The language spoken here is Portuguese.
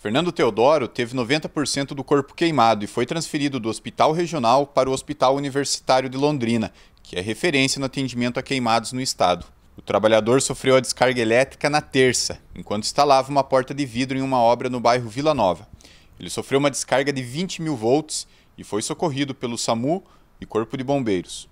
Fernando Teodoro teve 90% do corpo queimado e foi transferido do Hospital Regional para o Hospital Universitário de Londrina, que é referência no atendimento a queimados no estado. O trabalhador sofreu a descarga elétrica na terça, enquanto instalava uma porta de vidro em uma obra no bairro Vila Nova. Ele sofreu uma descarga de 20 mil volts e foi socorrido pelo SAMU e Corpo de Bombeiros.